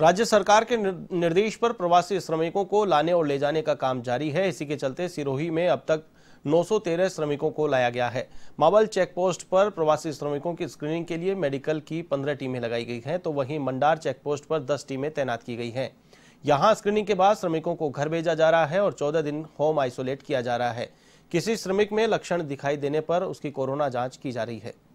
राज्य सरकार के निर्देश पर प्रवासी श्रमिकों को लाने और ले जाने का काम जारी है इसी के चलते सिरोही में अब तक 913 श्रमिकों को लाया गया है मावल चेकपोस्ट पर प्रवासी श्रमिकों की स्क्रीनिंग के लिए मेडिकल की 15 टीमें लगाई गई हैं तो वहीं मंडार चेकपोस्ट पर 10 टीमें तैनात की गई हैं यहां स्क्रीनिंग के बाद श्रमिकों को घर भेजा जा रहा है और 14 दिन होम आइसोलेट किया जा रहा है किसी श्रमिक में लक्षण दिखाई देने पर उसकी कोरोना जाँच की जा रही है